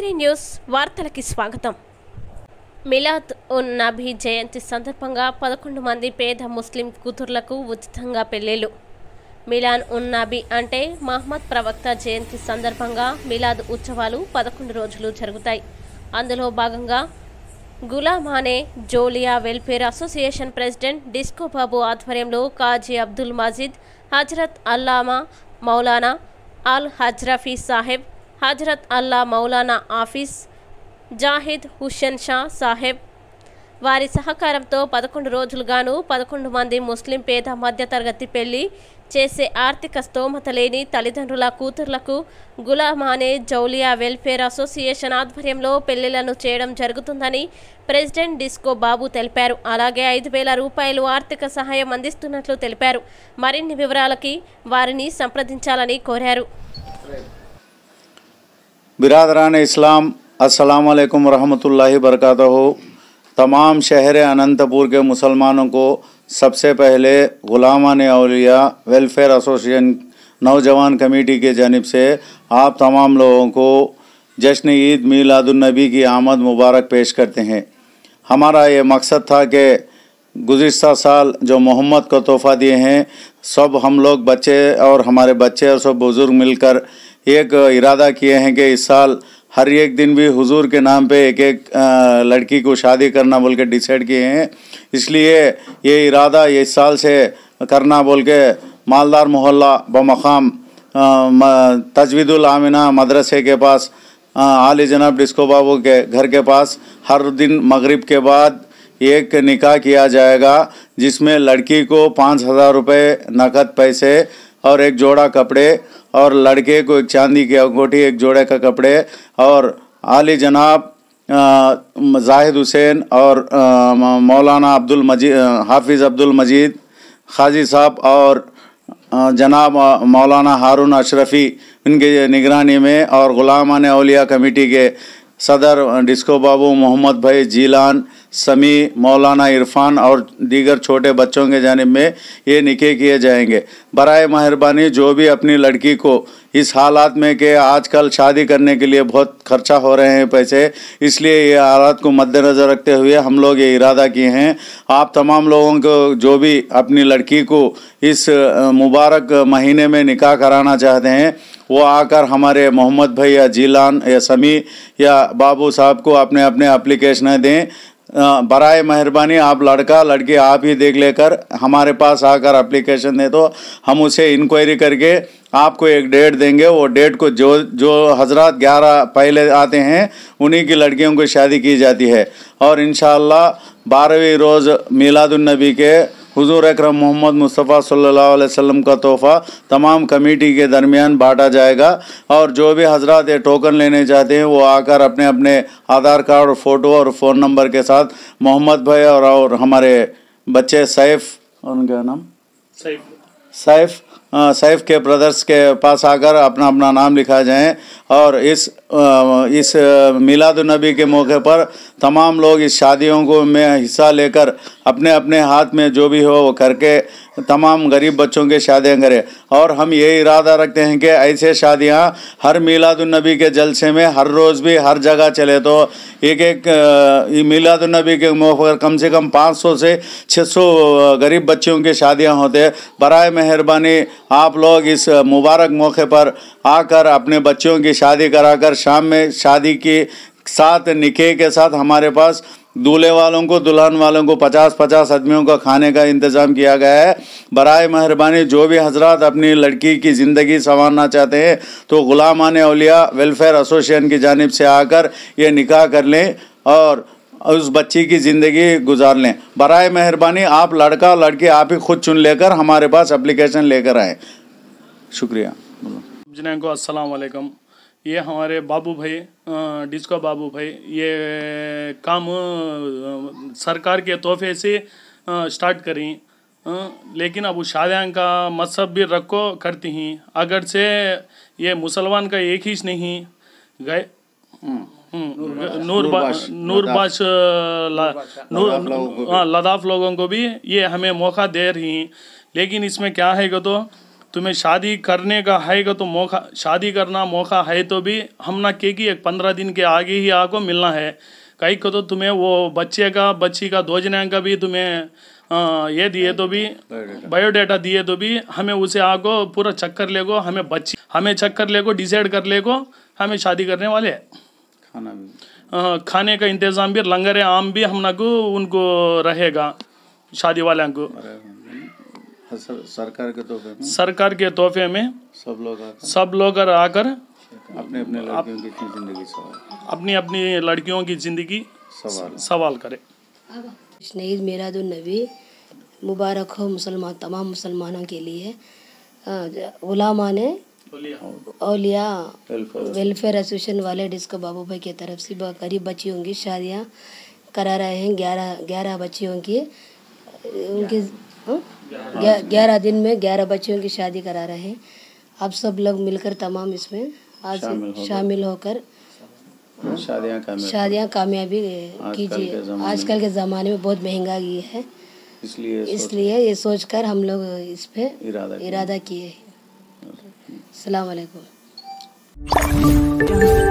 మైత్రి news వార్తలకి స్వాగతం మిలాద్ ఉన్ నబీ జయంతి సందర్భంగా పదకొండు మంది పేద ముస్లిం కూతుర్లకు ఉచితంగా పెళ్ళిళ్ళు మిలాన్ ఉన్ నబీ అంటే మహమ్మద్ ప్రవక్త జయంతి సందర్భంగా మిలాద్ ఉత్సవాలు పదకొండు రోజులు జరుగుతాయి అందులో భాగంగా గులామానే జోలియా welfare association president Disco Babu ఆధ్వర్యంలో కాజీ అబ్దుల్ మజీద్ హజరత్ అల్లామా మౌలానా అల్ హజ్రఫీ సాహెబ్ హజరత్ అల్లా మౌలానా ఆఫీస్ జాహిద్ హుషన్ షా సాహెబ్ వారి సహకారంతో పదకొండు రోజులుగాను పదకొండు మంది ముస్లిం పేద మధ్యతరగతి పెళ్లి చేసే ఆర్థిక స్తోమత లేని తల్లిదండ్రుల కూతుర్లకు గులామానే జౌలియా వెల్ఫేర్ అసోసియేషన్ ఆధ్వర్యంలో పెళ్లిలను చేయడం జరుగుతుందని ప్రెసిడెంట్ డిస్కో బాబు తెలిపారు అలాగే ఐదు వేల రూపాయలు ఆర్థిక సహాయం అందిస్తున్నట్లు తెలిపారు మరిన్ని వివరాలకి వారిని సంప్రదించాలని కోరారు बिरादरान इस्लाम असलकम वरहमल वरक तमाम शहर अनंतपुर के मुसलमानों को सबसे पहले ग़ुलामान अलिया वेलफेयर एसोसिएशन नौजवान कमेटी के जानब से आप तमाम लोगों को जश्न ईद मीलादुलनबी की आमद मुबारक पेश करते हैं हमारा ये मकसद था कि गुज्त साल जो मोहम्मद को तोहफ़ा दिए हैं सब हम लोग बच्चे और हमारे बच्चे और सब बुज़ुर्ग मिलकर एक इरादा किए हैं कि इस साल हर एक दिन भी हुजूर के नाम पे एक एक लड़की को शादी करना बोल के डिसाइड किए हैं इसलिए ये इरादा ये इस साल से करना बोल के मालदार मोहल्ला बमकाम तजवीदुल आमिना मदरसे के पास आली जनाब डिस्को बाबू के घर के पास हर दिन मगरिब के बाद एक निकाह किया जाएगा जिसमें लड़की को पाँच हज़ार रुपये नकद पैसे और एक जोड़ा कपड़े और लड़के को एक चांदी की अंगूठी एक जोड़े का कपड़े और आली जनाब जाहिद हुसैन और मौलाना अब्दुल मजीद हाफिज़ अब्दुल मजीद खाजी साहब और जनाब मौलाना हारून अशरफ़ी इनके निगरानी में और ग़ुलाम अलिया कमेटी के सदर डिस्को बाबू मोहम्मद भाई जीलान समी मौलाना इरफान और दीगर छोटे बच्चों के जानब में ये निके किए जाएंगे बर मेहरबानी जो भी अपनी लड़की को इस हालात में कि आजकल शादी करने के लिए बहुत खर्चा हो रहे हैं पैसे इसलिए ये हालात को मद्देनज़र रखते हुए हम लोग ये इरादा किए हैं आप तमाम लोगों को जो भी अपनी लड़की को इस मुबारक महीने में निकाह कराना चाहते हैं वो आकर हमारे मोहम्मद भाई या जीलान या समी या बाबू साहब को अपने अपने अप्लीकेशन दें बर मेहरबानी आप लड़का लड़की आप ही देख लेकर हमारे पास आकर अप्लीकेशन दे तो हम उसे इंक्वायरी करके आपको एक डेट देंगे वो डेट को जो जो हजरत ग्यारह पहले आते हैं उन्हीं की लड़कियों को शादी की जाती है और इन शारहवीं रोज़ मीलादुलनबी के हुजूर अकरम मोहम्मद मुस्तफ़ा सल्लल्लाहु अलैहि वसल्लम का तोहफ़ा तमाम कमेटी के दरमियान बांटा जाएगा और जो भी हजरात ये टोकन लेने चाहते हैं वो आकर अपने अपने आधार कार्ड और फ़ोटो और फ़ोन नंबर के साथ मोहम्मद भाई और, और हमारे बच्चे सैफ उनका नाम सैफ सैफ सैफ के ब्रदर्स के पास आकर अपना अपना नाम लिखा जाए और इस आ, इस मिलादुलनबी के मौके पर तमाम लोग इस शादियों को में हिस्सा लेकर अपने अपने हाथ में जो भी हो वो करके तमाम गरीब बच्चों के शादियाँ करें और हम ये इरादा रखते हैं कि ऐसे शादियाँ हर मिलादुलनबी के जलसे में हर रोज़ भी हर जगह चले तो एक एक मीलादुलनबी के मौके पर कम से कम 500 से 600 गरीब बच्चों की शादियाँ होते बर मेहरबानी आप लोग इस मुबारक मौके पर आकर अपने बच्चों की शादी कराकर शाम में शादी की साथ निके के साथ हमारे पास दूल्हे वालों को दुल्हन वालों को पचास पचास आदमियों का खाने का इंतज़ाम किया गया है बरए मेहरबानी जो भी हजरत अपनी लड़की की ज़िंदगी संवारना चाहते हैं तो आने अलिया वेलफेयर एसोसिएशन की जानब से आकर ये निकाह कर लें और उस बच्ची की ज़िंदगी गुजार लें बर मेहरबानी आप लड़का लड़की आप ही खुद चुन लेकर हमारे पास अप्लीकेशन लेकर आएँ शुक्रिया जिनको असलकम ये हमारे बाबू भाई डिस्को बाबू भाई ये काम सरकार के तोहफे से स्टार्ट करी लेकिन अब शादियाँ का मजहब भी रखो करती हैं अगर से ये मुसलमान का एक ही नहीं गए हम्म, हम्म, नूर नूर बाश हाँ, लद्दाख लोगों को भी ये हमें मौका दे रही हैं लेकिन इसमें क्या है कि तो तुम्हें शादी करने का है का तो मौका शादी करना मौका है तो भी हम ना के कि एक पंद्रह दिन के आगे ही आपको मिलना है कहीं को तो तुम्हें वो बच्चे का बच्ची का दोजने का भी तुम्हें आ, ये दिए तो भी बायोडाटा दिए तो भी हमें उसे आगो पूरा चक्कर ले को हमें बच्ची हमें चक्कर ले को डिसाइड कर ले को हमें शादी करने वाले खाना भी आ, खाने का इंतज़ाम भी लंगर आम भी हम ना को उनको रहेगा शादी वाले को सरकार के तोहफे में सरकार के तोहफे में सब लोग सब लोग आकर अपने अपने लड़कियों की जिंदगी सवाल अपनी अपनी लड़कियों की जिंदगी सवाल सवाल करें ईद मेरा जो नबी मुबारक हो मुसलमान तमाम मुसलमानों के लिए गुलामा ने ओलिया वेलफेयर एसोसिएशन वाले डिस्को बाबू भाई की तरफ से करीब बच्चियों की शादियाँ करा रहे हैं ग्यारह ग्यारह बच्चियों की उनके ग्यारह दिन में ग्यारह बच्चियों की शादी करा रहे हैं आप सब लोग मिलकर तमाम इसमें आज शामिल होकर शादियाँ कामयाबी कीजिए आजकल के ज़माने में बहुत महंगाई है इसलिए इसलिए ये सोचकर हम लोग इस पर इरादा, किए सलाम